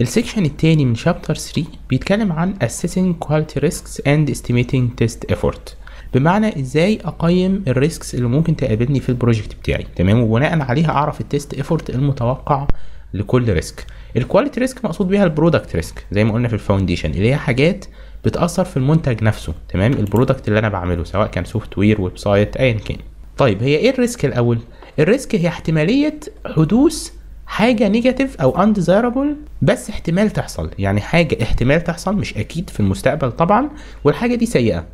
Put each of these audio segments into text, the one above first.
السكشن الثاني من شابتر 3 بيتكلم عن Assessing Quality Risks and Estimating Test Effort بمعنى ازاي اقيم الريسكس اللي ممكن تقابلني في البروجكت بتاعي تمام وبناء عليها اعرف التيست ايفورت المتوقع لكل ريسك الكواليتي ريسك مقصود بيها البرودكت ريسك زي ما قلنا في الفاونديشن اللي هي حاجات بتاثر في المنتج نفسه تمام البرودكت اللي انا بعمله سواء كان سوفت وير ويب سايت ايا كان طيب هي ايه الريسك الاول الريسك هي احتماليه حدوث حاجة نيجاتيف أو انديزايرابل بس احتمال تحصل يعني حاجة احتمال تحصل مش أكيد في المستقبل طبعا والحاجة دي سيئة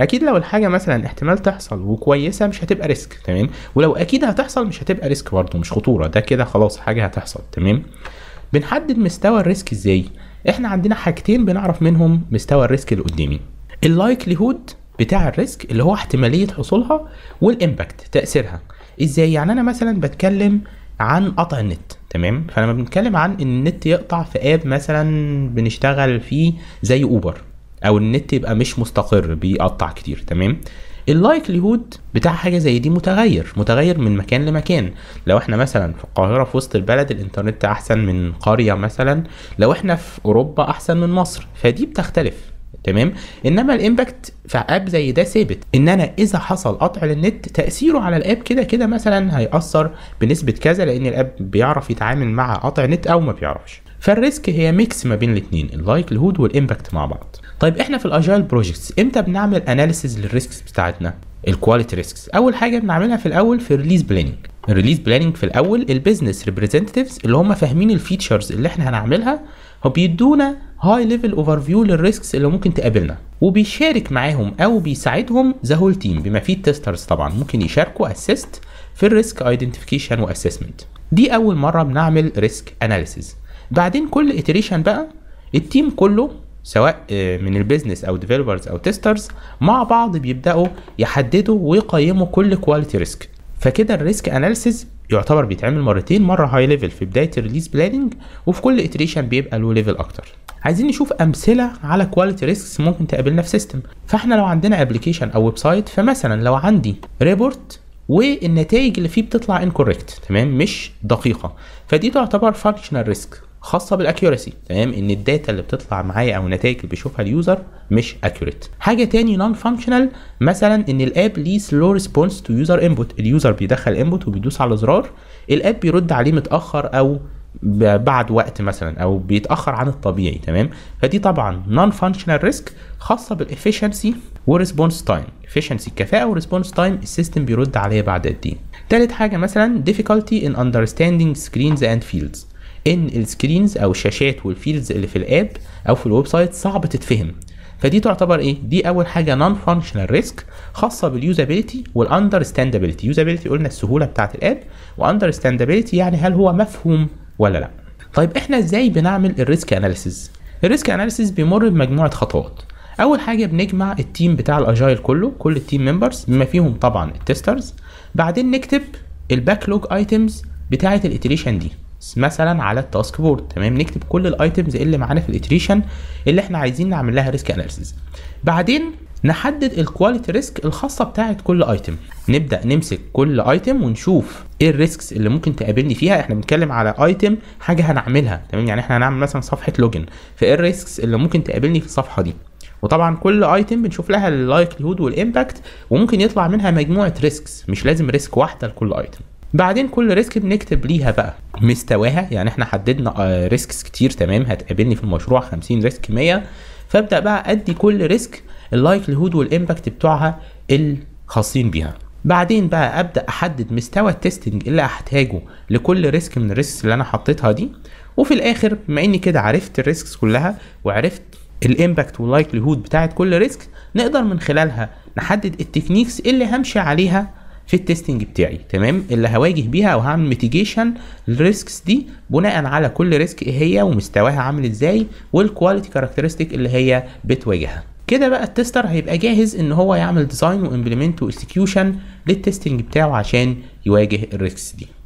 اكيد لو الحاجه مثلا احتمال تحصل وكويسه مش هتبقى ريسك تمام ولو اكيد هتحصل مش هتبقى ريسك برضه مش خطوره ده كده خلاص حاجه هتحصل تمام بنحدد مستوى الريسك ازاي احنا عندنا حاجتين بنعرف منهم مستوى الريسك اللي قدامي اللايكليهود بتاع الريسك اللي هو احتماليه حصولها والامباكت تاثيرها ازاي يعني انا مثلا بتكلم عن قطع النت تمام فلما بنتكلم عن ان النت يقطع في اب مثلا بنشتغل فيه زي اوبر او النت يبقى مش مستقر بيقطع كتير تمام اللايكليهود بتاع حاجه زي دي متغير متغير من مكان لمكان لو احنا مثلا في القاهره في وسط البلد الانترنت احسن من قريه مثلا لو احنا في اوروبا احسن من مصر فدي بتختلف تمام انما الامباكت في اب زي ده ثابت ان انا اذا حصل قطع للنت تاثيره على الاب كده كده مثلا هياثر بنسبه كذا لان الاب بيعرف يتعامل مع قطع نت او ما بيعرفش فالريسك هي ميكس ما بين الاثنين الهود والامباكت مع بعض طيب احنا في الاجايل بروجكتس امتى بنعمل اناليسيز للريسكس بتاعتنا الكواليتي ريسكس اول حاجه بنعملها في الاول في الريليز بلاننج الريليز بلاننج في الاول البيزنس ريبريزنتيفز اللي هم فاهمين الفيتشرز اللي احنا هنعملها هو بيدونا هاي ليفل اوفر فيو للريسكس اللي ممكن تقابلنا وبيشارك معاهم او بيساعدهم ذا هول تيم بما فيه التسترز طبعا ممكن يشاركوا اسيست في الريسك ايدنتيفيكيشن واسسمنت دي اول مره بنعمل ريسك اناليسيز بعدين كل اتريشن بقى التيم كله سواء آه، من البيزنس او ديفلوبرز او تيسترز مع بعض بيبداوا يحددوا ويقيموا كل كواليتي ريسك فكده الريسك اناليسيز يعتبر بيتعمل مرتين مره هاي ليفل في بدايه الريليز بلاننج وفي كل اتريشن بيبقى له ليفل اكتر عايزين نشوف امثله على كواليتي ريسكس ممكن تقابلنا في سيستم فاحنا لو عندنا ابلكيشن او ويب سايت فمثلا لو عندي ريبورت والنتائج اللي فيه بتطلع انكوركت تمام مش دقيقه فدي تعتبر فانكشنال ريسك خاصه بالاكيورسي تمام ان الداتا اللي بتطلع معايا او النتائج اللي بيشوفها اليوزر مش اكيوريت حاجه تاني نون فانكشنال مثلا ان الاب ليه سلو ريسبونس تو يوزر انبوت اليوزر بيدخل انبوت وبيدوس على زرار الاب بيرد عليه متاخر او بعد وقت مثلا او بيتاخر عن الطبيعي تمام فدي طبعا نون فانكشنال ريسك خاصه بالافيشنسي وريسبونس تايم افيشنسي الكفاءه وريسبونس تايم السيستم بيرد عليا بعد قد ايه تالت حاجه مثلا difficulty in understanding screens and fields ان السكرينز او الشاشات والفيلدز اللي في الاب او في الويب سايت صعب تتفهم فدي تعتبر ايه دي اول حاجه نون فانكشنال ريسك خاصه باليوزابيلتي والاندرستاندابيلتي يوزابيلتي قلنا السهوله بتاعه الاب واندرستاندابيلتي يعني هل هو مفهوم ولا لا طيب احنا ازاي بنعمل الريسك اناليسيز الريسك اناليسيز بيمر بمجموعه خطوات اول حاجه بنجمع التيم بتاع الاجايل كله كل التيم ممبرز بما فيهم طبعا التسترز بعدين نكتب الباكلوج ايتمز بتاعه الاتريشن دي مثلا على التاسك بورد تمام نكتب كل الايتمز اللي معانا في الاتريشن اللي احنا عايزين نعمل لها ريسك اناليسيز بعدين نحدد الكواليتي ريسك الخاصه بتاعه كل ايتم نبدا نمسك كل ايتم ونشوف ايه الريسكس اللي ممكن تقابلني فيها احنا بنتكلم على ايتم حاجه هنعملها تمام يعني احنا هنعمل مثلا صفحه لوجن فايه الريسكس اللي ممكن تقابلني في الصفحه دي وطبعا كل ايتم بنشوف لها هود والامباكت وممكن يطلع منها مجموعه ريسكس مش لازم ريسك واحده لكل ايتم بعدين كل ريسك بنكتب ليها بقى مستواها يعني احنا حددنا ريسكس آه، كتير تمام هتقابلني في المشروع 50 ريسك 100 فابدا بقى ادي كل ريسك لهود والامباكت بتوعها الخاصين بيها بعدين بقى ابدا احدد مستوى التستنج اللي هحتاجه لكل ريسك من الريسكس اللي انا حطيتها دي وفي الاخر بما اني كده عرفت الريسكس كلها وعرفت الامباكت لهود بتاعت كل ريسك نقدر من خلالها نحدد التكنيكس اللي همشي عليها في التستنج بتاعي تمام اللي هواجه بيها او هعمل ميتيجيشن للريسكس دي بناء على كل ريسك ايه هي ومستواها عامل ازاي والكواليتي كاركترستيك اللي هي بتواجهها كده بقى التستر هيبقى جاهز ان هو يعمل ديزاين وامبلمنت واكسكيوشن للتستنج بتاعه عشان يواجه الريسكس دي